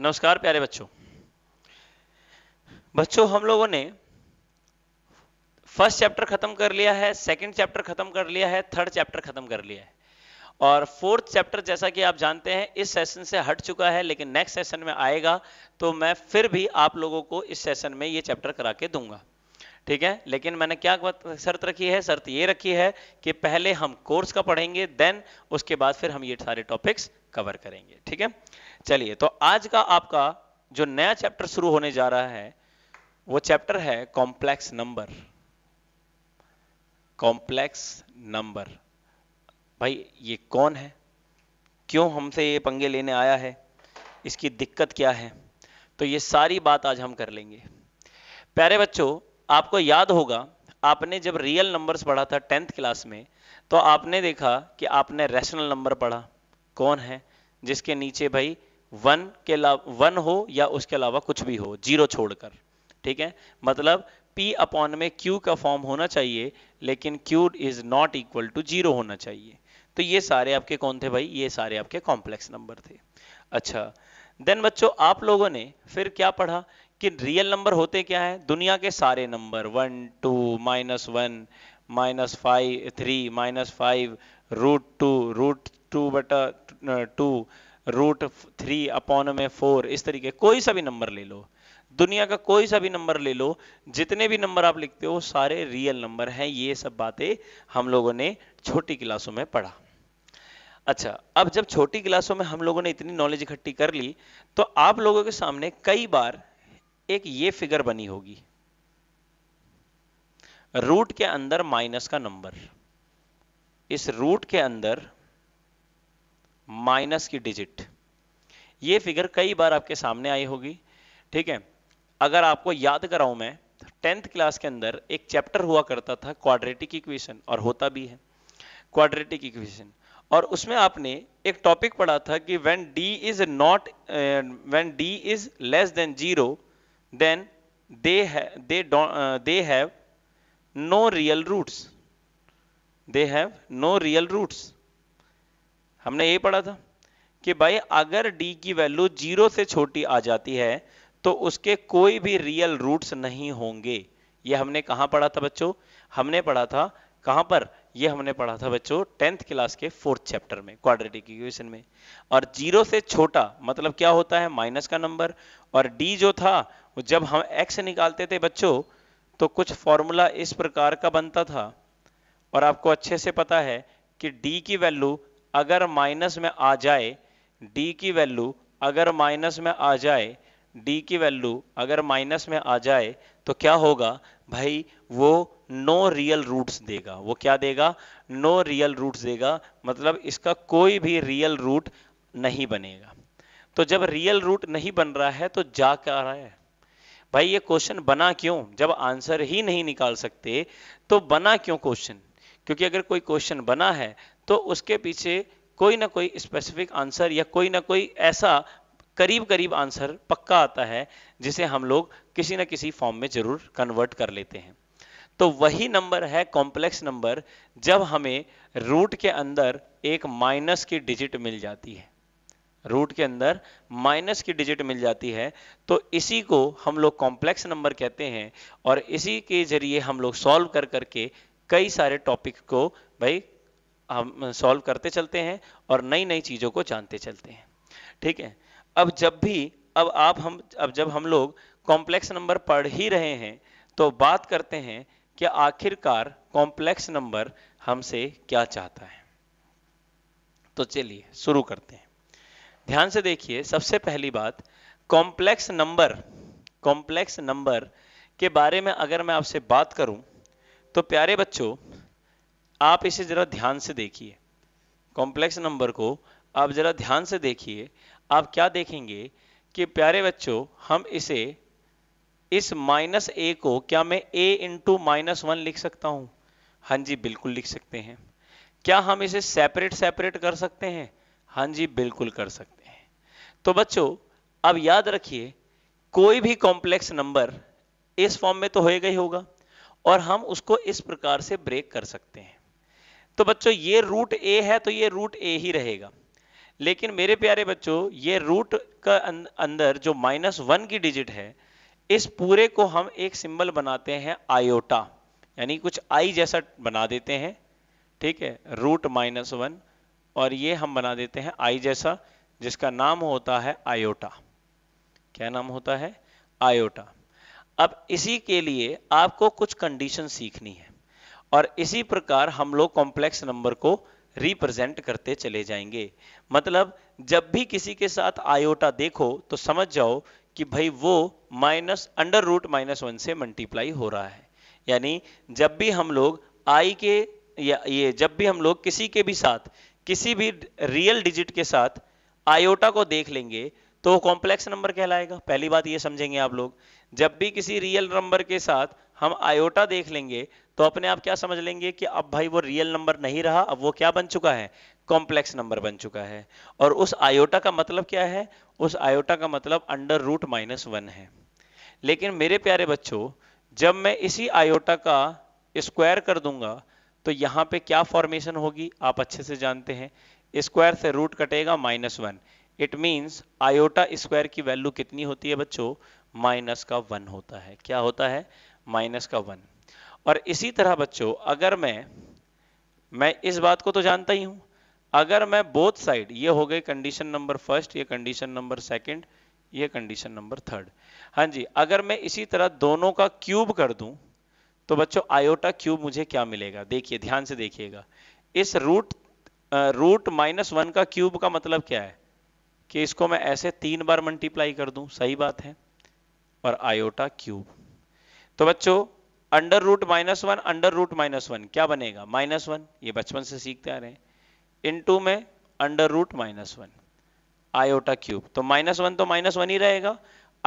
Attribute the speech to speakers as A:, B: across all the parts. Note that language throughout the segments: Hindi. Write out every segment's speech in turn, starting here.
A: नमस्कार प्यारे बच्चों बच्चों हम लोगों ने फर्स्ट चैप्टर खत्म कर लिया है सेकंड चैप्टर खत्म कर लिया है थर्ड चैप्टर खत्म कर लिया है और फोर्थ चैप्टर जैसा कि आप जानते हैं इस सेशन से हट चुका है लेकिन नेक्स्ट सेशन में आएगा तो मैं फिर भी आप लोगों को इस सेशन में ये चैप्टर करा के दूंगा ठीक है लेकिन मैंने क्या शर्त रखी है शर्त ये रखी है कि पहले हम कोर्स का पढ़ेंगे देन उसके बाद फिर हम ये सारे टॉपिक्स कवर करेंगे ठीक है चलिए तो आज का आपका जो नया चैप्टर शुरू होने जा रहा है वो चैप्टर है कॉम्प्लेक्स नंबर कॉम्प्लेक्स नंबर भाई ये कौन है क्यों हमसे ये पंगे लेने आया है इसकी दिक्कत क्या है तो ये सारी बात आज हम कर लेंगे प्यारे बच्चों आपको याद होगा आपने जब रियल नंबर्स पढ़ा था टेंथ क्लास में तो आपने देखा कि आपने रैशनल नंबर पढ़ा कौन है जिसके नीचे भाई वन के अलावा वन हो या उसके अलावा कुछ भी हो जीरो छोड़कर ठीक है मतलब p अपॉन में q का फॉर्म होना चाहिए लेकिन q is not equal to zero होना चाहिए तो ये सारे आपके कौन थे भाई ये सारे आपके कॉम्प्लेक्स नंबर थे अच्छा देन बच्चों आप लोगों ने फिर क्या पढ़ा कि रियल नंबर होते क्या है दुनिया के सारे number one two minus one minus five three minus five root two root two बटा टू रूट थ्री अपॉन में फोर इस तरीके कोई सा भी नंबर ले लो दुनिया का कोई सा भी नंबर ले लो जितने भी नंबर आप लिखते हो सारे रियल नंबर हैं ये सब बातें हम लोगों ने छोटी क्लासों में पढ़ा अच्छा अब जब छोटी क्लासों में हम लोगों ने इतनी नॉलेज इकट्ठी कर ली तो आप लोगों के सामने कई बार एक ये फिगर बनी होगी रूट के अंदर माइनस का नंबर इस रूट के अंदर माइनस की डिजिट ये फिगर कई बार आपके सामने आई होगी ठीक है अगर आपको याद कराऊं मैं टेंथ क्लास के अंदर एक चैप्टर हुआ करता था क्वाड्रेटिक इक्वेशन और होता भी है क्वाड्रेटिक इक्वेशन और उसमें आपने एक टॉपिक पढ़ा था कि when D is not when D is less than zero then they they they have no real roots they have no real roots हमने ये पढ़ा था कि भाई अगर डी की वैल्यू जीरो से छोटी आ जाती है तो उसके कोई भी रियल रूट्स नहीं होंगे ये हमने कहा पढ़ा था बच्चों हमने पढ़ा था कहां पर ये हमने पढ़ा था बच्चों टेंथ क्लास के फोर्थ चैप्टर में क्वाड्रेटिक इक्वेशन में और जीरो से छोटा मतलब क्या होता है माइनस का नंबर और डी जो था जब हम एक्स निकालते थे बच्चों तो कुछ फॉर्मूला इस प्रकार का बनता था और आपको अच्छे से पता है कि डी की वैल्यू अगर माइनस में आ जाए डी की वैल्यू अगर माइनस में आ जाए डी की वैल्यू अगर माइनस में आ जाए तो क्या होगा भाई वो नो रियल रूट्स देगा वो क्या देगा नो रियल रूट्स देगा मतलब इसका कोई भी रियल रूट नहीं बनेगा तो जब रियल रूट नहीं बन रहा है तो जा क्या रहा है भाई ये क्वेश्चन बना क्यों जब आंसर ही नहीं निकाल सकते तो बना क्यों क्वेश्चन क्योंकि अगर कोई क्वेश्चन बना है तो उसके पीछे कोई ना कोई स्पेसिफिक आंसर या कोई ना कोई ऐसा करीब करीब आंसर पक्का आता है जिसे हम लोग किसी ना किसी फॉर्म में जरूर कन्वर्ट कर लेते हैं तो वही नंबर है कॉम्प्लेक्स नंबर जब हमें रूट के अंदर एक माइनस की डिजिट मिल जाती है रूट के अंदर माइनस की डिजिट मिल जाती है तो इसी को हम लोग कॉम्प्लेक्स नंबर कहते हैं और इसी के जरिए हम लोग सॉल्व कर करके कई सारे टॉपिक को भाई हम सॉल्व करते चलते हैं और नई नई चीज़ों को जानते चलते हैं ठीक है अब जब भी अब आप हम अब जब हम लोग कॉम्प्लेक्स नंबर पढ़ ही रहे हैं तो बात करते हैं कि आखिरकार कॉम्प्लेक्स नंबर हमसे क्या चाहता है तो चलिए शुरू करते हैं ध्यान से देखिए सबसे पहली बात कॉम्प्लेक्स नंबर कॉम्प्लेक्स नंबर के बारे में अगर मैं आपसे बात करूं तो प्यारे बच्चों आप इसे ज़रा ध्यान से देखिए कॉम्प्लेक्स नंबर को आप ज़रा ध्यान से देखिए आप क्या देखेंगे कि प्यारे बच्चों हम इसे इस माइनस ए को क्या मैं ए इंटू माइनस वन लिख सकता हूं हाँ जी बिल्कुल लिख सकते हैं क्या हम इसे सेपरेट सेपरेट कर सकते हैं हाँ जी बिल्कुल कर सकते हैं तो बच्चों अब याद रखिए कोई भी कॉम्प्लेक्स नंबर इस फॉर्म में तो होएगा ही होगा और हम उसको इस प्रकार से ब्रेक कर सकते हैं तो बच्चों ये रूट ए है तो ये रूट ए ही रहेगा लेकिन मेरे प्यारे बच्चों ये रूट का अं-, अंदर जो माइनस वन की डिजिट है इस पूरे को हम एक सिंबल बनाते हैं आयोटा यानी कुछ आई जैसा बना देते हैं ठीक है रूट माइनस वन और ये हम बना देते हैं आई जैसा जिसका नाम होता है आयोटा क्या नाम होता है आयोटा अब इसी के लिए आपको कुछ कंडीशन सीखनी है और इसी प्रकार हम लोग कॉम्प्लेक्स नंबर को रिप्रेजेंट करते चले जाएंगे मतलब जब भी किसी के साथ आयोटा देखो तो समझ जाओ कि भाई वो minus under root minus one से मल्टीप्लाई हो रहा है यानी जब भी हम लोग आई के या ये जब भी हम लोग किसी के भी साथ किसी भी रियल डिजिट के साथ आयोटा को देख लेंगे तो कॉम्प्लेक्स नंबर कहलाएगा पहली बात ये समझेंगे आप लोग जब भी किसी रियल नंबर के साथ हम आयोटा देख लेंगे तो अपने आप क्या समझ लेंगे कि अब भाई वो रियल नंबर नहीं रहा अब वो क्या बन चुका है कॉम्प्लेक्स नंबर बन चुका है और उस आयोटा का मतलब क्या है उस आयोटा का मतलब अंडर रूट माइनस वन है लेकिन मेरे प्यारे बच्चों जब मैं इसी आयोटा का स्क्वायर कर दूंगा तो यहाँ पे क्या फॉर्मेशन होगी आप अच्छे से जानते हैं स्क्वायर से रूट कटेगा minus one it means iota square की वैल्यू कितनी होती है बच्चों माइनस का वन होता है क्या होता है माइनस का वन और इसी तरह बच्चों अगर मैं मैं इस बात को तो जानता ही हूं अगर मैं बोथ साइड ये हो गई कंडीशन नंबर फर्स्ट ये कंडीशन नंबर सेकंड ये कंडीशन नंबर थर्ड हाँ जी अगर मैं इसी तरह दोनों का क्यूब कर दूं तो बच्चों आयोटा क्यूब मुझे क्या मिलेगा देखिए ध्यान से देखिएगा इस रूट रूट माइनस वन का क्यूब का मतलब क्या है कि इसको मैं ऐसे तीन बार मल्टीप्लाई कर दूं सही बात है और आयोटा क्यूब तो बच्चों under root minus one under root minus one क्या बनेगा माइनस वन ये बचपन से सीखते आ रहे हैं टू में under root minus one iota cube तो माइनस वन तो माइनस वन ही रहेगा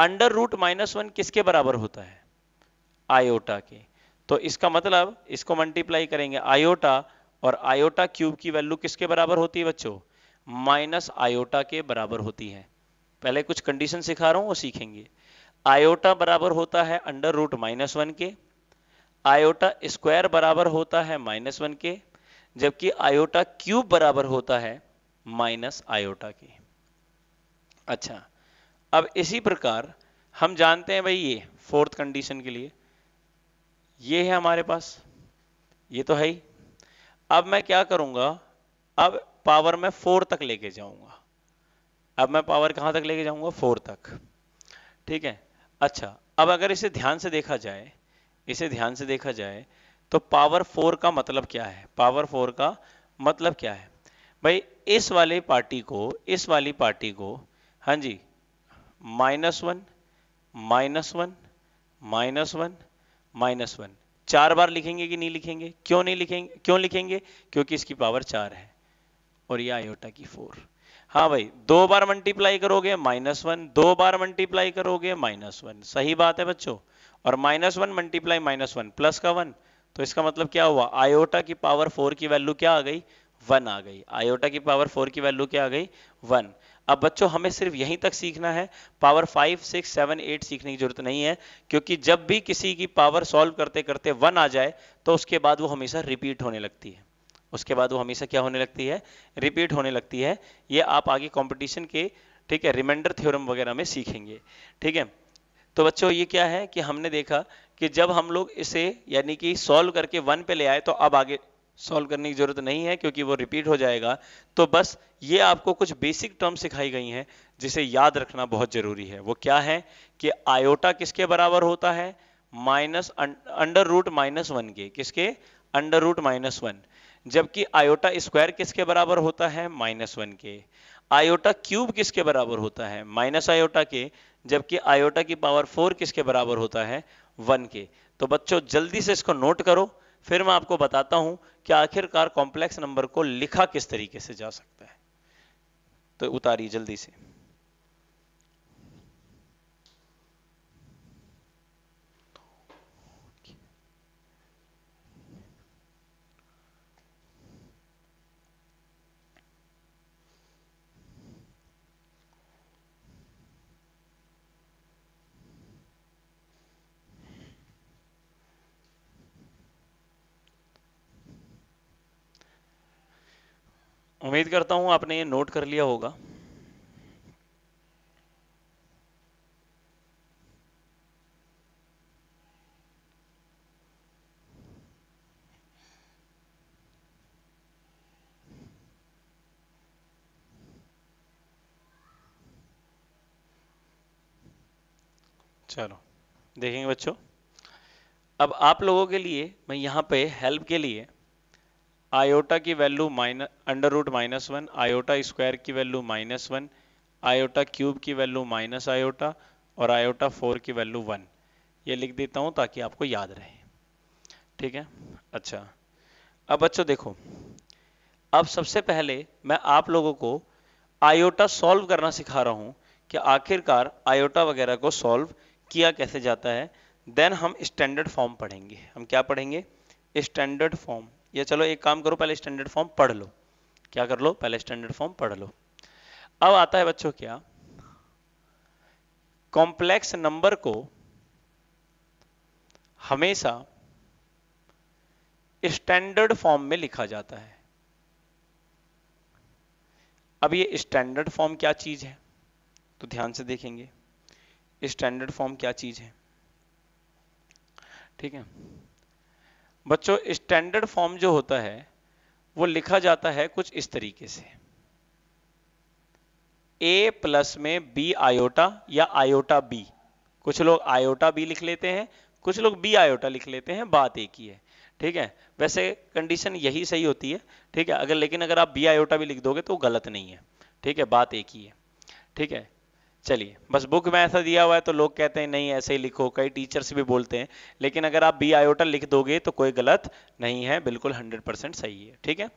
A: अंडर रूट माइनस वन किसके बराबर होता है आयोटा के तो इसका मतलब इसको मल्टीप्लाई करेंगे आयोटा और आयोटा क्यूब की वैल्यू किसके बराबर होती है बच्चों माइनस आयोटा के बराबर होती है पहले कुछ कंडीशन सिखा रहा हूं वो सीखेंगे आयोटा बराबर होता है अंडर रूट माइनस वन के आयोटा स्क्वायर बराबर होता है माइनस वन के जबकि आयोटा क्यूब बराबर होता है माइनस आयोटा के अच्छा अब इसी प्रकार हम जानते हैं भाई ये फोर्थ कंडीशन के लिए ये है हमारे पास ये तो है ही अब मैं क्या करूंगा अब पावर में फोर तक लेके जाऊंगा अब मैं पावर कहां तक लेके जाऊंगा फोर तक ठीक है अच्छा अब अगर इसे ध्यान से देखा जाए इसे ध्यान से देखा जाए तो पावर फोर का मतलब क्या है पावर फोर का मतलब क्या है भाई इस वाले पार्टी को इस वाली पार्टी को हाँ जी minus one minus one minus one minus one चार बार लिखेंगे कि नहीं लिखेंगे क्यों नहीं लिखेंगे क्यों लिखेंगे क्योंकि इसकी पावर चार है और यह आयोटा की फोर हाँ भाई दो बार मल्टीप्लाई करोगे माइनस वन दो बार मल्टीप्लाई करोगे माइनस वन सही बात है बच्चों और minus one multiply minus one plus का वन तो इसका मतलब क्या हुआ आयोटा की पावर फोर की वैल्यू क्या आ गई वन आ गई आयोटा की पावर फोर की वैल्यू क्या आ गई वन अब बच्चों हमें सिर्फ यहीं तक सीखना है power five six seven eight सीखने की जरूरत नहीं है क्योंकि जब भी किसी की पावर सॉल्व करते करते वन आ जाए तो उसके बाद वो हमेशा रिपीट होने लगती है उसके बाद वो हमेशा क्या होने लगती है रिपीट होने लगती है ये आप आगे कंपटीशन के ठीक है रिमाइंडर थ्योरम वगैरह में सीखेंगे ठीक है तो बच्चों ये क्या है कि हमने देखा कि जब हम लोग इसे यानी कि सॉल्व करके वन पे ले आए तो अब आगे सॉल्व करने की जरूरत नहीं है क्योंकि वो रिपीट हो जाएगा तो बस ये आपको कुछ बेसिक टर्म सिखाई गई हैं जिसे याद रखना बहुत जरूरी है वो क्या है कि आयोटा किसके बराबर होता है minus under root minus one के किसके अंडर रूट माइनस वन जबकि आयोटा स्क्वायर किसके बराबर होता है माइनस वन के आयोटा क्यूब किसके बराबर होता है माइनस आयोटा के जबकि आयोटा की पावर फोर किसके बराबर होता है वन के तो बच्चों जल्दी से इसको नोट करो फिर मैं आपको बताता हूं कि आखिरकार कॉम्प्लेक्स नंबर को लिखा किस तरीके से जा सकता है तो उतारिए जल्दी से उम्मीद करता हूं आपने ये नोट कर लिया होगा चलो देखेंगे बच्चों अब आप लोगों के लिए मैं यहाँ पे हेल्प के लिए आयोटा की value minus under root minus one iota square की value minus one iota cube की वैल्यू माइनस आयोटा और आयोटा फोर की वैल्यू वन ये लिख देता हूँ ताकि आपको याद रहे ठीक है अच्छा अब बच्चों देखो अब सबसे पहले मैं आप लोगों को आयोटा सॉल्व करना सिखा रहा हूँ कि आखिरकार आयोटा वगैरह को सॉल्व किया कैसे जाता है देन हम स्टैंडर्ड फॉर्म पढ़ेंगे हम क्या पढ़ेंगे स्टैंडर्ड फॉर्म या चलो एक काम करो पहले स्टैंडर्ड फॉर्म पढ़ लो क्या कर लो पहले स्टैंडर्ड फॉर्म पढ़ लो अब आता है बच्चों क्या कॉम्प्लेक्स नंबर को हमेशा स्टैंडर्ड फॉर्म में लिखा जाता है अब ये स्टैंडर्ड फॉर्म क्या चीज है तो ध्यान से देखेंगे स्टैंडर्ड फॉर्म क्या चीज है ठीक है बच्चों स्टैंडर्ड फॉर्म जो होता है वो लिखा जाता है कुछ इस तरीके से ए प्लस में बी आयोटा या आयोटा बी कुछ लोग आयोटा बी लिख लेते हैं कुछ लोग बी आयोटा लिख लेते हैं बात एक ही है ठीक है वैसे कंडीशन यही सही होती है ठीक है अगर लेकिन अगर आप बी आयोटा भी लिख दोगे तो गलत नहीं है ठीक है बात एक ही है ठीक है चलिए बस बुक में ऐसा दिया हुआ है तो लोग कहते हैं नहीं ऐसे ही लिखो कई टीचर्स भी बोलते हैं लेकिन अगर आप बी आयोटा लिख दोगे तो कोई गलत नहीं है बिल्कुल 100 परसेंट सही है ठीक है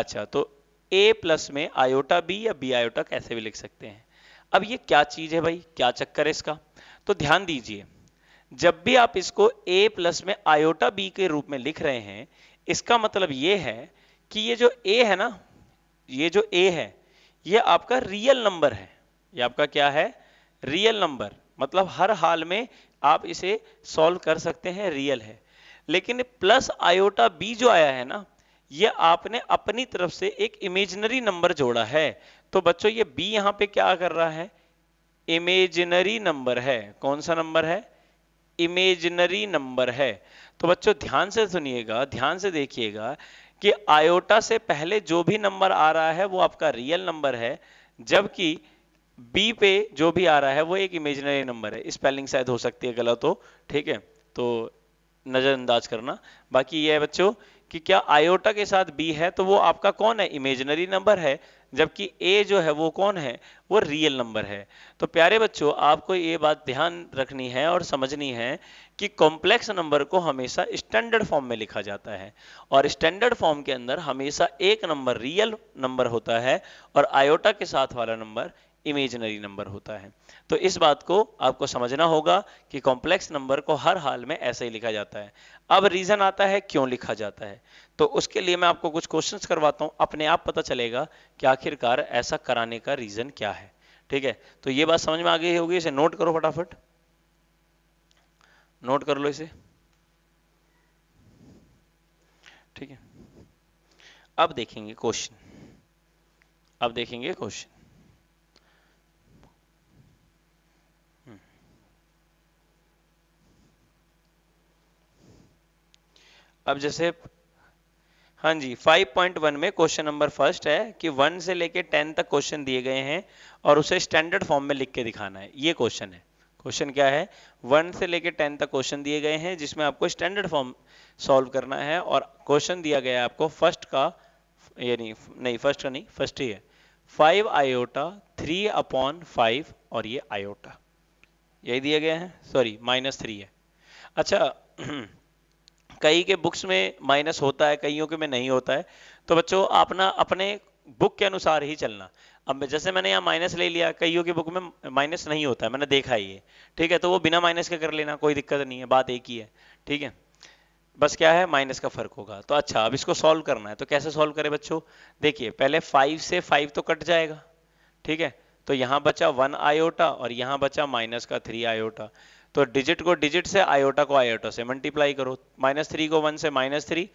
A: अच्छा तो ए प्लस में आयोटा बी या बी आयोटा कैसे भी लिख सकते हैं अब ये क्या चीज है भाई क्या चक्कर है इसका तो ध्यान दीजिए जब भी आप इसको ए प्लस में आयोटा बी के रूप में लिख रहे हैं इसका मतलब ये है कि ये जो ए है ना ये जो ए है ये आपका रियल नंबर है ये आपका क्या है रियल नंबर मतलब हर हाल में आप इसे सॉल्व कर सकते हैं रियल है लेकिन प्लस आयोटा बी जो आया है ना ये आपने अपनी तरफ से एक इमेजिनरी नंबर जोड़ा है तो बच्चों ये बी यहां पे क्या कर रहा है इमेजिनरी नंबर है कौन सा नंबर है इमेजिनरी नंबर है तो बच्चों ध्यान से सुनिएगा ध्यान से देखिएगा कि आयोटा से पहले जो भी नंबर आ रहा है वो आपका रियल नंबर है जबकि बी पे जो भी आ रहा है वो एक इमेजनरी नंबर है स्पेलिंग शायद हो सकती है गलत हो ठीक है तो नज़रअंदाज करना बाकी ये है बच्चों कि क्या आयोटा के साथ बी है तो वो आपका कौन है इमेजनरी नंबर है जबकि ए जो है वो कौन है वो रियल नंबर है तो प्यारे बच्चों आपको ये बात ध्यान रखनी है और समझनी है कि कॉम्प्लेक्स नंबर को हमेशा स्टैंडर्ड फॉर्म में लिखा जाता है और स्टैंडर्ड फॉर्म के अंदर हमेशा एक नंबर रियल नंबर होता है और आयोटा के साथ वाला नंबर इमेजनरी नंबर होता है तो इस बात को आपको समझना होगा कि कॉम्प्लेक्स नंबर को हर हाल में ऐसे ही लिखा जाता है अब रीजन आता है क्यों लिखा जाता है तो उसके लिए मैं आपको कुछ क्वेश्चंस करवाता हूं अपने आप पता चलेगा कि आखिरकार ऐसा कराने का रीजन क्या है ठीक है तो ये बात समझ में आ गई होगी इसे नोट करो फटाफट नोट कर लो इसे ठीक है अब देखेंगे क्वेश्चन अब देखेंगे क्वेश्चन अब जैसे हाँ जी 5.1 में क्वेश्चन नंबर फर्स्ट है कि वन से लेके टेन तक क्वेश्चन दिए गए हैं और उसे स्टैंडर्ड फॉर्म में लिख के दिखाना है ये क्वेश्चन है क्वेश्चन क्या है वन से लेके टेन तक क्वेश्चन दिए गए हैं जिसमें आपको स्टैंडर्ड फॉर्म सॉल्व करना है और क्वेश्चन दिया गया है आपको फर्स्ट का ये नहीं नहीं फर्स्ट का नहीं फर्स्ट ही है five iota three upon five और ये आयोटा यही दिया गया है सॉरी माइनस थ्री है अच्छा कई के बुक्स में माइनस होता है कईयों के में नहीं होता है तो बच्चों अपना अपने बुक के अनुसार ही चलना अब जैसे मैंने यहाँ माइनस ले लिया कईयों की बुक में माइनस नहीं होता है मैंने देखा ही है ठीक है तो वो बिना माइनस के कर लेना कोई दिक्कत नहीं है बात एक ही है ठीक है बस क्या है माइनस का फर्क होगा तो अच्छा अब इसको सॉल्व करना है तो कैसे सॉल्व करें बच्चों देखिए पहले फाइव से फाइव तो कट जाएगा ठीक है तो यहाँ बचा वन आयोटा और यहाँ बचा माइनस का थ्री आयोटा तो डिजिट को डिजिट से आयोटा को आयोटा से मल्टीप्लाई करो माइनस थ्री को वन से माइनस थ्री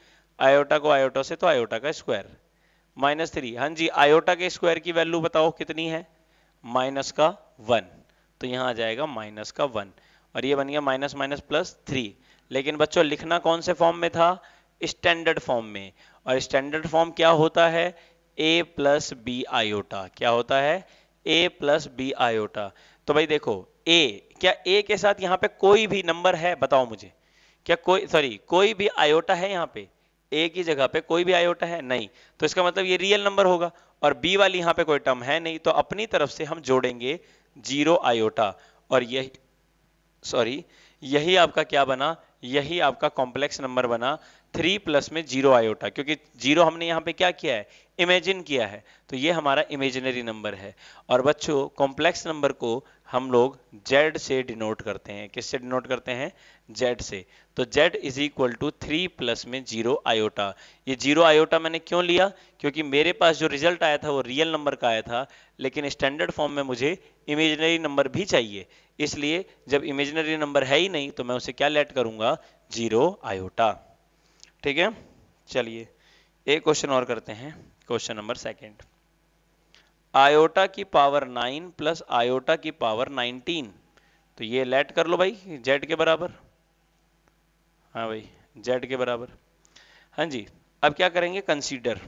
A: आयोटा को आयोटा से तो आयोटा का स्क्वायर माइनस थ्री हाँ जी आयोटा के स्क्वायर की वैल्यू बताओ कितनी है माइनस का वन तो यहाँ आ जाएगा माइनस का वन और ये बन गया माइनस माइनस प्लस थ्री लेकिन बच्चों लिखना कौन से फॉर्म में था स्टैंडर्ड फॉर्म में और स्टैंडर्ड फॉर्म क्या होता है ए प्लस बी आयोटा क्या होता है ए प्लस बी आयोटा तो भाई देखो ए क्या ए के साथ यहां पे कोई भी नंबर है बताओ मुझे क्या कोई सॉरी कोई भी आयोटा है यहाँ पे ए की जगह पे कोई भी आयोटा है नहीं तो इसका मतलब ये रियल नंबर होगा और बी वाली यहाँ पे कोई टर्म है नहीं तो अपनी तरफ से हम जोड़ेंगे जीरो आयोटा और यही सॉरी यही आपका क्या बना यही आपका कॉम्प्लेक्स नंबर बना थ्री प्लस में जीरो आयोटा क्योंकि जीरो हमने यहाँ पे क्या किया है इमेजिन किया है तो ये हमारा इमेजिनरी नंबर है और बच्चों कॉम्प्लेक्स नंबर को हम लोग z से डिनोट करते हैं किससे डिनोट करते हैं z से तो z is equal to three plus में जीरो आयोटा ये जीरो आयोटा मैंने क्यों लिया क्योंकि मेरे पास जो रिजल्ट आया था वो रियल नंबर का आया था लेकिन स्टैंडर्ड फॉर्म में मुझे इमेजनरी नंबर भी चाहिए इसलिए जब इमेजनरी नंबर है ही नहीं तो मैं उसे क्या लेट करूंगा जीरो आयोटा ठीक है चलिए एक क्वेश्चन और करते हैं क्वेश्चन नंबर सेकेंड आयोटा की पावर नाइन प्लस आयोटा की पावर नाइनटीन तो ये लेट कर लो भाई जेड के बराबर हाँ भाई जेड के बराबर हाँ जी अब क्या करेंगे कंसीडर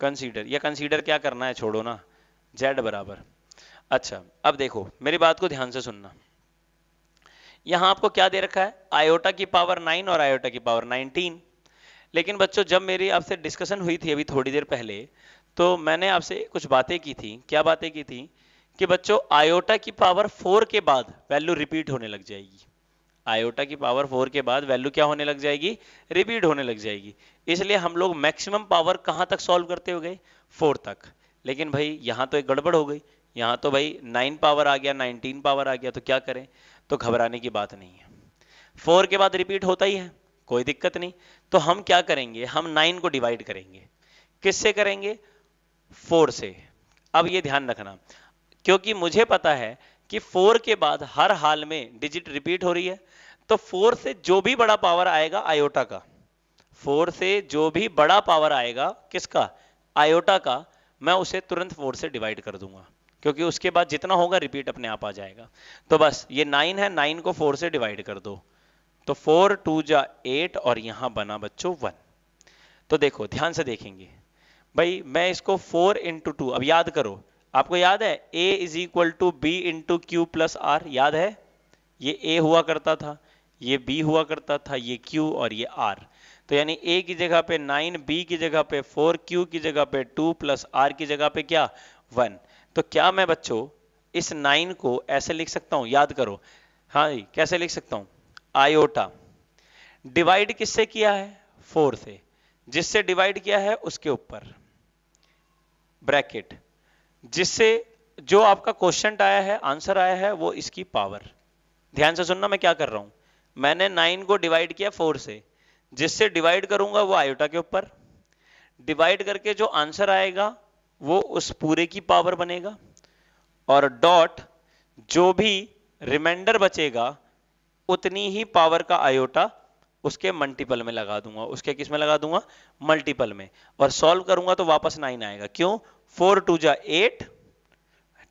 A: कंसीडर या कंसीडर क्या करना है छोड़ो ना जेड बराबर अच्छा अब देखो मेरी बात को ध्यान से सुनना यहां आपको क्या दे रखा है आयोटा की पावर नाइन और आयोटा की पावर नाइनटीन लेकिन बच्चों जब मेरी आपसे डिस्कशन हुई थी अभी थोड़ी देर पहले तो मैंने आपसे कुछ बातें की थी क्या बातें की थी कि बच्चों आयोटा की पावर फोर के बाद वैल्यू रिपीट होने लग जाएगी आयोटा की पावर फोर के बाद वैल्यू क्या होने लग जाएगी रिपीट होने लग जाएगी इसलिए हम लोग मैक्सिमम पावर कहां तक सॉल्व करते हो गए फोर तक लेकिन भाई यहां तो एक गड़बड़ हो गई यहाँ तो भाई नाइन पावर आ गया नाइनटीन पावर आ गया तो क्या करें तो घबराने की बात नहीं है फोर के बाद रिपीट होता ही है कोई दिक्कत नहीं तो हम क्या करेंगे हम नाइन को डिवाइड करेंगे किससे करेंगे फोर से अब ये ध्यान रखना क्योंकि मुझे पता है कि फोर के बाद हर हाल में डिजिट रिपीट हो रही है तो फोर से जो भी बड़ा पावर आएगा आयोटा का फोर से जो भी बड़ा पावर आएगा किसका आयोटा का मैं उसे तुरंत फोर से डिवाइड कर दूंगा क्योंकि उसके बाद जितना होगा रिपीट अपने आप आ जाएगा तो बस ये नाइन है नाइन को फोर से डिवाइड कर दो तो फोर टू जा एट और यहां बना बच्चों वन तो देखो ध्यान से देखेंगे भाई मैं इसको फोर इंटू टू अब याद करो आपको याद है A is equal to B into Q plus R याद है ये ए हुआ करता था ये बी हुआ करता था ये क्यू और ये आर तो यानी ए की जगह पे नाइन बी की जगह पे फोर क्यू की जगह पे टू प्लस आर की जगह पे क्या वन तो क्या मैं बच्चों इस नाइन को ऐसे लिख सकता हूं याद करो हाँ जी कैसे लिख सकता हूं आयोटा डिवाइड किससे किया है फोर से जिससे डिवाइड किया है उसके ऊपर ब्रैकेट जिससे जो आपका क्वेश्चन आया है आंसर आया है वो इसकी पावर ध्यान से सुनना मैं क्या कर रहा हूं मैंने नाइन को डिवाइड किया फोर से जिससे डिवाइड करूंगा वो आयोटा के ऊपर डिवाइड करके जो आंसर आएगा वो उस पूरे की पावर बनेगा और डॉट जो भी रिमाइंडर बचेगा उतनी ही पावर का आयोटा उसके मल्टीपल में लगा दूंगा उसके किस में लगा दूंगा मल्टीपल में और सॉल्व करूंगा तो वापस नाइन आएगा क्यों फोर टू जा एट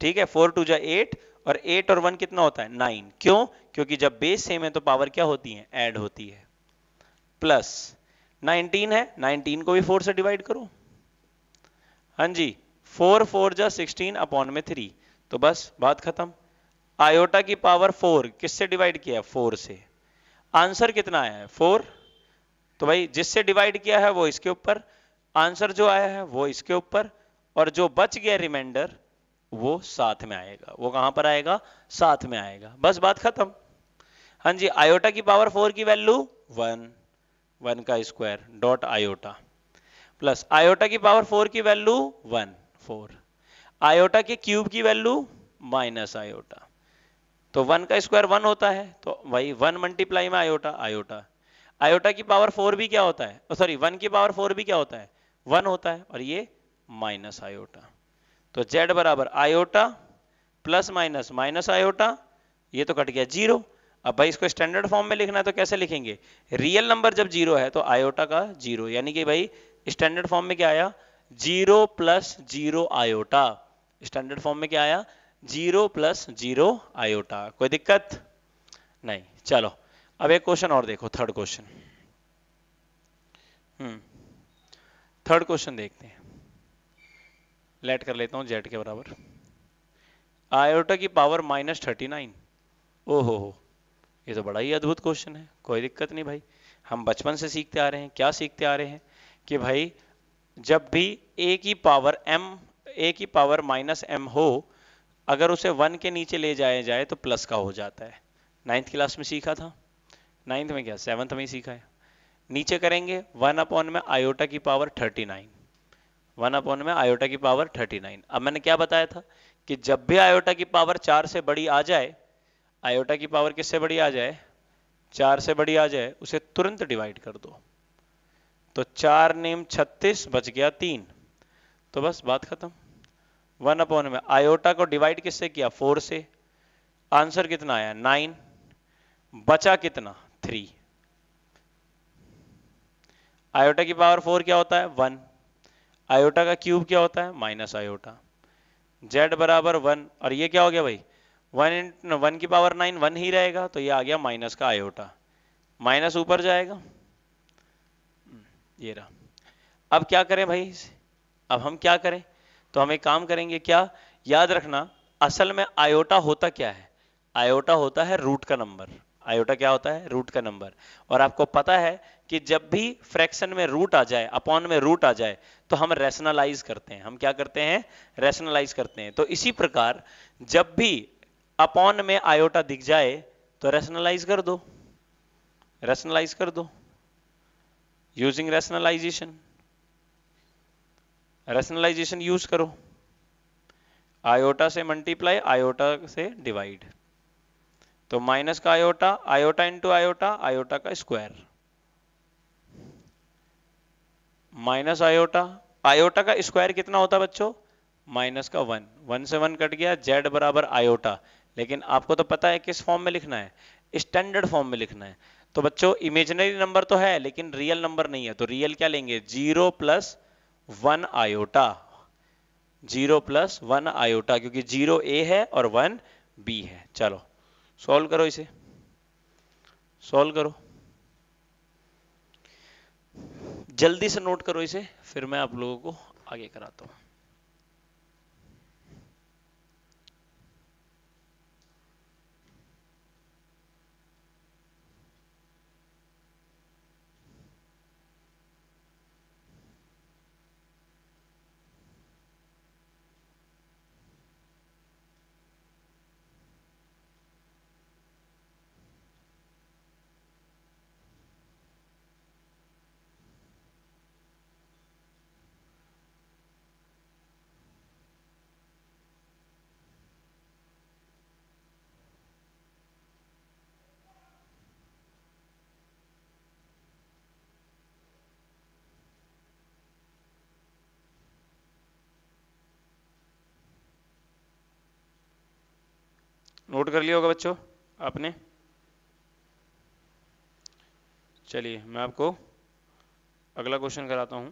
A: ठीक है फोर टू जा एट और एट और वन कितना होता है नाइन क्यों क्योंकि जब बेस सेम है तो पावर क्या होती है एड होती है प्लस नाइनटीन है नाइनटीन को भी फोर से डिवाइड करो हाँ जी फोर फोर जा सिक्सटीन अपॉन में थ्री तो बस बात खत्म आयोटा की पावर फोर किससे डिवाइड किया फोर से आंसर कितना आया है फोर तो भाई जिससे डिवाइड किया है वो इसके ऊपर आंसर जो आया है वो इसके ऊपर और जो बच गया रिमाइंडर वो साथ में आएगा वो कहां पर आएगा साथ में आएगा बस बात खत्म हां जी आयोटा की पावर फोर की वैल्यू वन वन का square dot iota plus iota की पावर फोर की वैल्यू वन फोर आयोटा के क्यूब की वैल्यू माइनस आयोटा तो वन का स्क्वायर वन होता है तो वही वन मल्टीप्लाई में आयोटा आयोटा आयोटा की पावर फोर भी क्या होता है सॉरी वन की पावर फोर भी क्या होता है वन होता है और ये माइनस आयोटा तो जेड बराबर iota plus minus minus iota ये तो कट गया जीरो अब भाई इसको स्टैंडर्ड फॉर्म में लिखना है तो कैसे लिखेंगे रियल नंबर जब जीरो है तो आयोटा का जीरो यानी कि भाई स्टैंडर्ड फॉर्म में क्या आया zero plus zero iota standard form में क्या आया जीरो प्लस जीरो आयोटा कोई दिक्कत नहीं चलो अब एक क्वेश्चन और देखो थर्ड क्वेश्चन थर्ड क्वेश्चन देखते हैं लेट कर लेता हूं जेड के बराबर आयोटा की पावर माइनस थर्टी नाइन ओहो हो ये तो बड़ा ही अद्भुत क्वेश्चन है कोई दिक्कत नहीं भाई हम बचपन से सीखते आ रहे हैं क्या सीखते आ रहे हैं कि भाई जब भी ए की पावर एम ए की पावर माइनस एम हो अगर उसे वन के नीचे ले जाया जाए तो प्लस का हो जाता है नाइन्थ क्लास में सीखा था नाइन्थ में क्या सेवन्थ में ही सीखा है नीचे करेंगे वन अपॉन में आयोटा की power thirty nine one upon में आयोटा की पावर थर्टी नाइन अब मैंने क्या बताया था कि जब भी आयोटा की पावर चार से बड़ी आ जाए आयोटा की पावर किससे बड़ी आ जाए चार से बड़ी आ जाए उसे तुरंत डिवाइड कर दो तो चार नेम छत्तीस बच गया तीन तो बस बात खत्म वन अपॉन में आयोटा को डिवाइड किससे किया फोर से आंसर कितना आया नाइन बचा कितना थ्री आयोटा की पावर फोर क्या होता है वन आयोटा का क्यूब क्या होता है माइनस आयोटा जेड बराबर वन और ये क्या हो गया भाई वन इन वन की पावर नाइन वन ही रहेगा तो ये आ गया माइनस का आयोटा माइनस ऊपर जाएगा ये रहा अब क्या करें भाई अब हम क्या करें तो हम एक काम करेंगे क्या याद रखना असल में आयोटा होता क्या है आयोटा होता है रूट का नंबर आयोटा क्या होता है रूट का नंबर और आपको पता है कि जब भी फ्रैक्शन में रूट आ जाए अपॉन में रूट आ जाए तो हम रेशनलाइज करते हैं हम क्या करते हैं रेशनलाइज करते हैं तो इसी प्रकार जब भी अपॉन में आयोटा दिख जाए तो रेशनलाइज कर दो रेशनलाइज कर दो यूजिंग रेशनलाइजेशन रेशनलाइजेशन यूज करो आयोटा से मल्टीप्लाई आयोटा से डिवाइड तो माइनस का iota iota into iota iota का स्क्वायर माइनस आयोटा आयोटा का स्क्वायर कितना होता बच्चों माइनस का वन वन से वन कट गया जेड बराबर आयोटा लेकिन आपको तो पता है किस फॉर्म में लिखना है स्टैंडर्ड फॉर्म में लिखना है तो बच्चों इमेजिनरी नंबर तो है लेकिन रियल नंबर नहीं है तो रियल क्या लेंगे zero plus one iota zero plus one iota क्योंकि जीरो ए है और वन बी है चलो सॉल्व करो इसे सॉल्व करो जल्दी से नोट करो इसे फिर मैं आप लोगों को आगे कराता हूं नोट कर लिया होगा बच्चों आपने चलिए मैं आपको अगला क्वेश्चन कराता हूं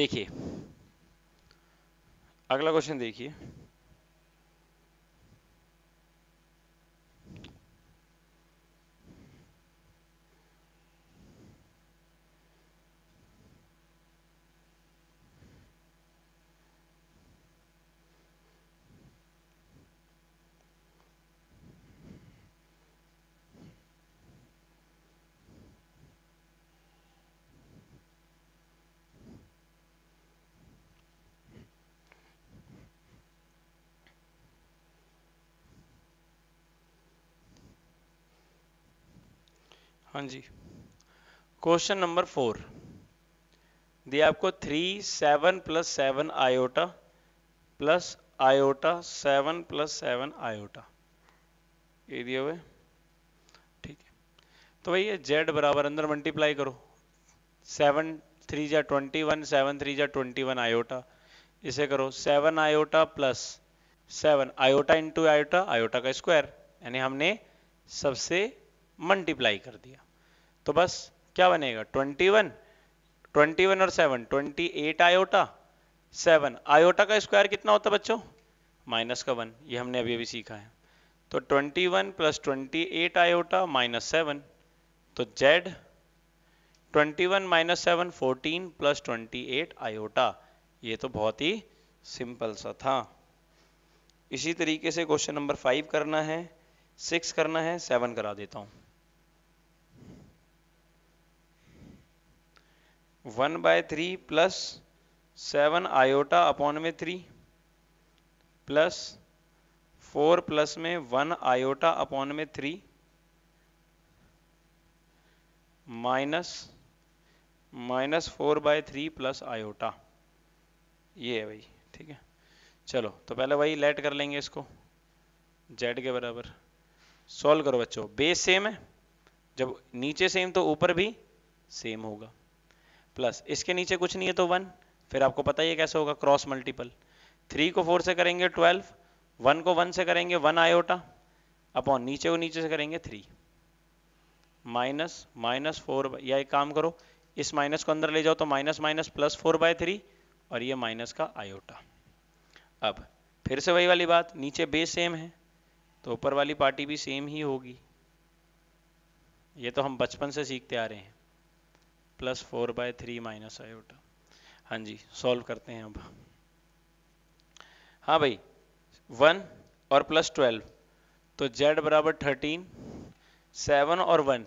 A: देखिए अगला क्वेश्चन देखिए हाँ जी क्वेश्चन नंबर फोर दिया आपको three seven plus seven iota plus iota seven plus seven iota ये दिया हुए ठीक है तो भैया जेड बराबर अंदर मल्टीप्लाई करो सेवन थ्री जा ट्वेंटी वन सेवन थ्री जा ट्वेंटी वन आयोटा इसे करो seven iota plus seven iota into iota iota का स्क्वायर यानी हमने सबसे मल्टीप्लाई कर दिया तो बस क्या बनेगा 21 21 और 7 28 आयोटा 7 आयोटा का स्क्वायर कितना होता है बच्चों माइनस का 1 ये हमने अभी अभी सीखा है तो 21 one plus twenty iota minus seven तो Z 21 one minus seven fourteen plus twenty iota ये तो बहुत ही सिंपल सा था इसी तरीके से क्वेश्चन नंबर फाइव करना है सिक्स करना है सेवन करा देता हूँ one by three plus seven iota upon में थ्री प्लस फोर प्लस में वन आयोटा अपॉन में three minus minus four by three plus iota ये है भाई ठीक है चलो तो पहले वही लेट कर लेंगे इसको जेड के बराबर सॉल्व करो बच्चों बेस सेम है जब नीचे सेम तो ऊपर भी सेम होगा प्लस इसके नीचे कुछ नहीं है तो वन फिर आपको पता ही है कैसे होगा क्रॉस मल्टीपल थ्री को फोर से करेंगे ट्वेल्व वन को वन से करेंगे वन आयोटा अपॉन नीचे को नीचे से करेंगे थ्री माइनस माइनस फोर या एक काम करो इस माइनस को अंदर ले जाओ तो minus minus plus four by three और ये माइनस का आयोटा अब फिर से वही वाली बात नीचे बेस सेम है तो ऊपर वाली पार्टी भी सेम ही होगी ये तो हम बचपन से सीखते आ रहे हैं plus four by three minus iota हाँ जी सॉल्व करते हैं अब हाँ भाई वन और प्लस ट्वेल्व तो जेड बराबर थर्टीन सेवन और one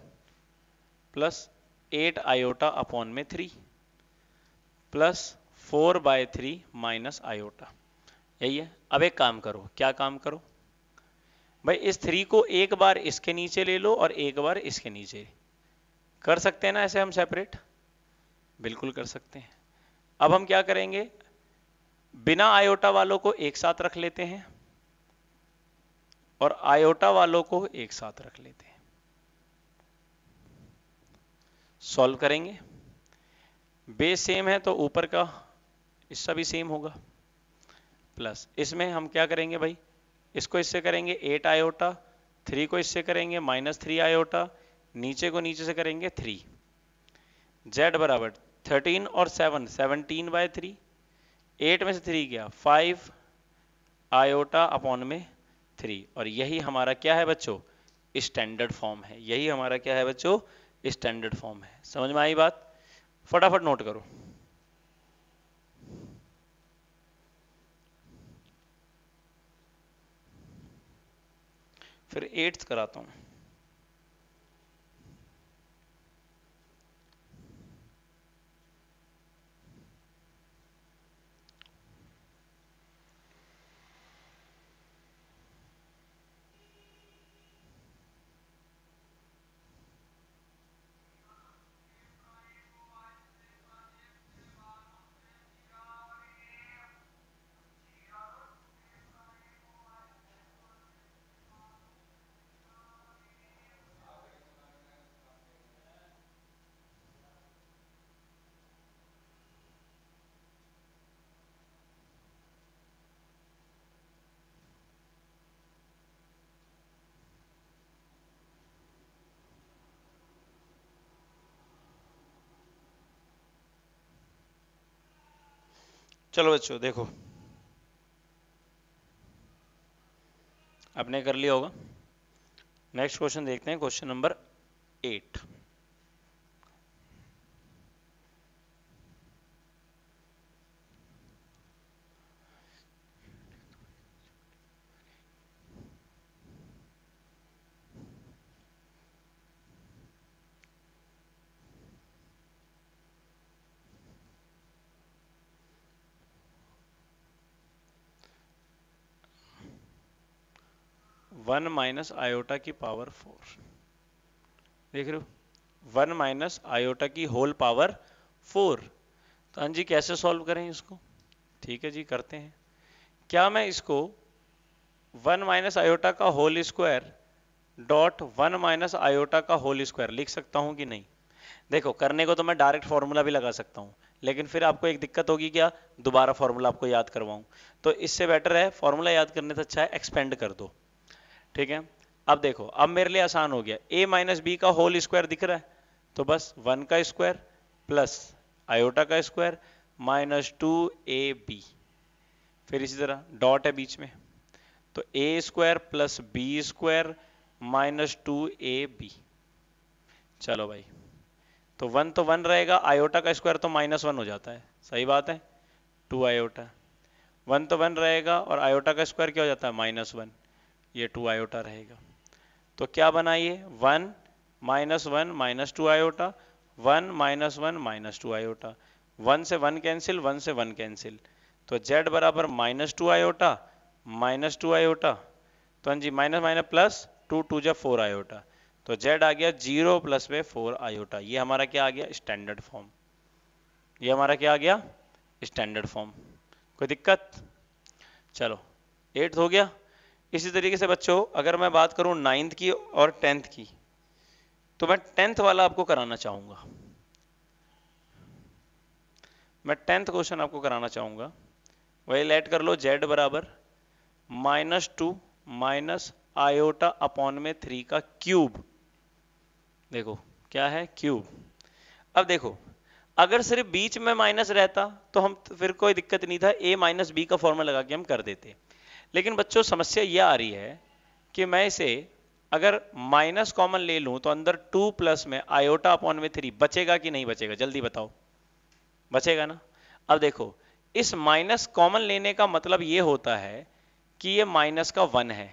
A: plus eight iota upon में three plus four by three minus iota यही है अब एक काम करो क्या काम करो भाई इस थ्री को एक बार इसके नीचे ले लो और एक बार इसके नीचे कर सकते हैं ना ऐसे हम सेपरेट बिल्कुल कर सकते हैं अब हम क्या करेंगे बिना आयोटा वालों को एक साथ रख लेते हैं और आयोटा वालों को एक साथ रख लेते हैं सॉल्व करेंगे बेस सेम है तो ऊपर का इसका भी सेम होगा प्लस इसमें हम क्या करेंगे भाई इसको इससे करेंगे एट आयोटा थ्री को इससे करेंगे माइनस थ्री आयोटा नीचे को नीचे से करेंगे थ्री जेड बराबर थर्टीन और seven seventeen by three eight में से थ्री गया फाइव आयोटा अपॉन में थ्री और यही हमारा क्या है बच्चों स्टैंडर्ड फॉर्म है यही हमारा क्या है बच्चों स्टैंडर्ड फॉर्म है समझ में आई बात फटाफट नोट करो फिर एट्थ कराता हूं चलो बच्चों देखो आपने कर लिया होगा नेक्स्ट क्वेश्चन देखते हैं question number eight one minus iota की पावर फोर देख रहे हो वन माइनस आयोटा की होल पावर फोर तो हाँ जी कैसे सॉल्व करें इसको ठीक है जी करते हैं क्या मैं इसको वन माइनस आयोटा का whole square dot one minus iota का होल स्क्वायर लिख सकता हूं कि नहीं देखो करने को तो मैं डायरेक्ट फॉर्मूला भी लगा सकता हूं लेकिन फिर आपको एक दिक्कत होगी क्या दोबारा फॉर्मूला आपको याद करवाऊं तो इससे बेटर है फॉर्मूला याद करने से अच्छा है एक्सपेंड कर दो ठीक है अब देखो अब मेरे लिए आसान हो गया ए माइनस बी का होल स्क्वायर दिख रहा है तो बस वन का स्क्वायर प्लस आयोटा का square minus two A B फिर इसी तरह डॉट है बीच में तो A square plus B square minus two A B चलो भाई तो वन तो वन रहेगा आयोटा का स्क्वायर तो माइनस वन हो जाता है सही बात है टू आयोटा वन तो वन रहेगा और आयोटा का स्क्वायर क्या हो जाता है माइनस वन ये टू आयोटा रहेगा तो क्या बनाइए one minus one minus two iota one minus one minus two iota one से वन कैंसिल वन से वन कैंसिल तो जेड बराबर minus two iota minus two iota तो हाँ जी minus minus plus two two जब फोर आयोटा तो जेड आ गया जीरो प्लस में फोर आयोटा ये हमारा क्या आ गया स्टैंडर्ड फॉर्म ये हमारा क्या आ गया स्टैंडर्ड फॉर्म कोई दिक्कत चलो एट्थ हो गया इसी तरीके से बच्चों अगर मैं बात करूं नाइन्थ की और टेंथ की तो मैं टेंथ वाला आपको कराना चाहूंगा मैं टेंथ क्वेश्चन आपको कराना चाहूंगा वही लेट कर लो जेड बराबर minus two minus iota upon में थ्री का क्यूब देखो क्या है क्यूब अब देखो अगर सिर्फ बीच में माइनस रहता तो हम फिर कोई दिक्कत नहीं था ए माइनस बी का फॉर्मूला लगा के हम कर देते लेकिन बच्चों समस्या यह आ रही है कि मैं इसे अगर माइनस कॉमन ले लूं तो अंदर टू प्लस में आयोटा अपॉन में थ्री बचेगा कि नहीं बचेगा जल्दी बताओ बचेगा ना अब देखो इस माइनस कॉमन लेने का मतलब ये होता है कि ये माइनस का वन है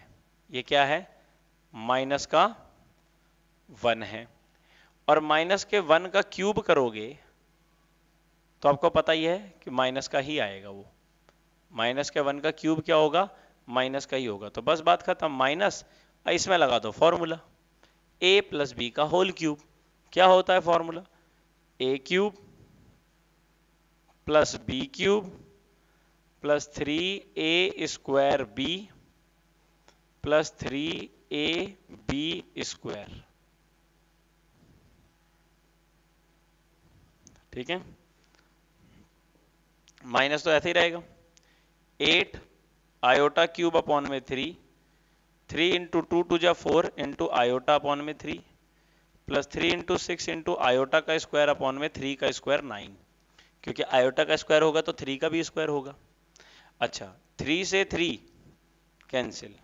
A: ये क्या है माइनस का वन है और माइनस के वन का क्यूब करोगे तो आपको पता ही है कि माइनस का ही आएगा वो माइनस के वन का क्यूब क्या होगा माइनस का ही होगा तो बस बात खत्म माइनस इसमें लगा दो फॉर्मूला ए प्लस बी का होल क्यूब क्या होता है formula A cube plus B cube plus three A square B plus three A B square ठीक है माइनस तो ऐसे ही रहेगा एट आयोटा क्यूब अपॉन में three three into two two जा फोर इंटू आयोटा अपॉन में three plus three into six into iota का स्क्वायर अपॉन में थ्री का स्क्वायर नाइन क्योंकि आयोटा का स्क्वायर होगा तो थ्री का भी स्क्वायर होगा अच्छा थ्री से three cancel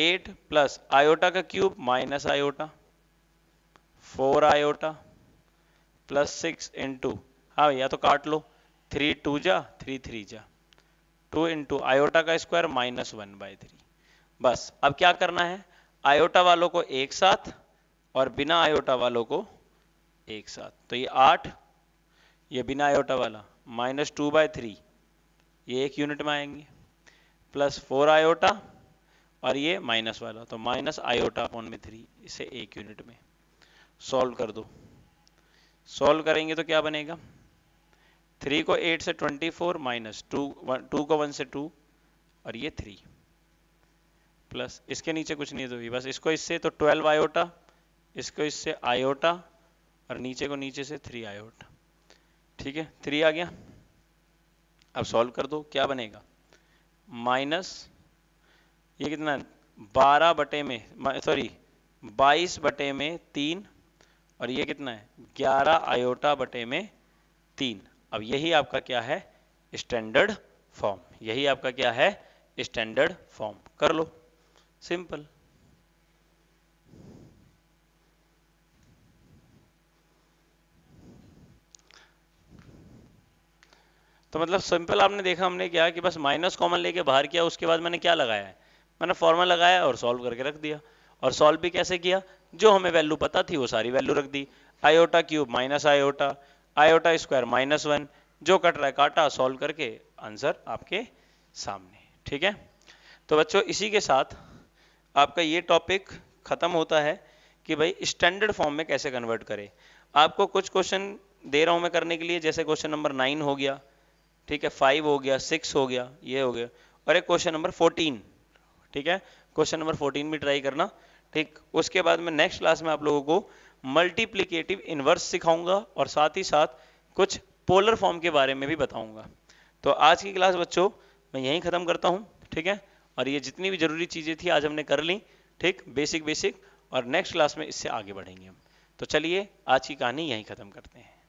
A: eight plus iota का cube minus iota four iota plus six into हाँ या तो काट लो थ्री टू जा थ्री थ्री जा टू इंटू आयोटा का square minus one by three बस अब क्या करना है आयोटा वालों को एक साथ और बिना आयोटा वालों को एक साथ तो ये आठ ये बिना आयोटा वाला माइनस टू बाय थ्री ये एक यूनिट में आएंगे प्लस फोर आयोटा और ये माइनस वाला तो माइनस आयोटा अपॉन में थ्री इसे एक यूनिट में सॉल्व कर दो सॉल्व करेंगे तो क्या बनेगा थ्री को एट से twenty four minus two two को वन से टू और ये थ्री प्लस इसके नीचे कुछ नहीं दूंगी तो बस इसको इससे तो ट्वेल्व आयोटा इसको इससे आयोटा और नीचे को नीचे से थ्री आयोटा ठीक है थ्री आ गया अब सॉल्व कर दो क्या बनेगा माइनस ये कितना बारह बटे में सॉरी बाईस बटे में तीन और ये कितना है ग्यारह आयोटा बटे में तीन अब यही आपका क्या है स्टैंडर्ड फॉर्म यही आपका क्या है स्टैंडर्ड फॉर्म कर लो सिंपल तो मतलब सिंपल आपने देखा हमने क्या कि बस माइनस कॉमन लेके बाहर किया उसके बाद मैंने क्या लगाया है मैंने फॉर्मल लगाया और सॉल्व करके रख दिया और सॉल्व भी कैसे किया जो हमें वैल्यू पता थी वो सारी वैल्यू रख दी iota cube minus iota iota square minus one जो कट रहा है काटा सॉल्व करके आंसर आपके सामने ठीक है तो बच्चों इसी के साथ आपका ये टॉपिक खत्म होता है कि भाई स्टैंडर्ड फॉर्म में कैसे कन्वर्ट करें आपको कुछ क्वेश्चन दे रहा हूं मैं करने के लिए जैसे क्वेश्चन नंबर नाइन हो गया ठीक है फाइव हो गया सिक्स हो गया ये हो गया और एक क्वेश्चन नंबर फोर्टीन ठीक है क्वेश्चन नंबर फोर्टीन भी ट्राई करना ठीक उसके बाद में नेक्स्ट क्लास में आप लोगों को मल्टीप्लीकेटिव इनवर्स सिखाऊंगा और साथ ही साथ कुछ पोलर फॉर्म के बारे में भी बताऊंगा तो आज की क्लास बच्चों मैं यहीं ख़त्म करता हूँ ठीक है और ये जितनी भी ज़रूरी चीज़ें थी आज हमने कर ली ठीक बेसिक बेसिक और नेक्स्ट क्लास में इससे आगे बढ़ेंगे हम तो चलिए आज की कहानी यहीं ख़त्म करते हैं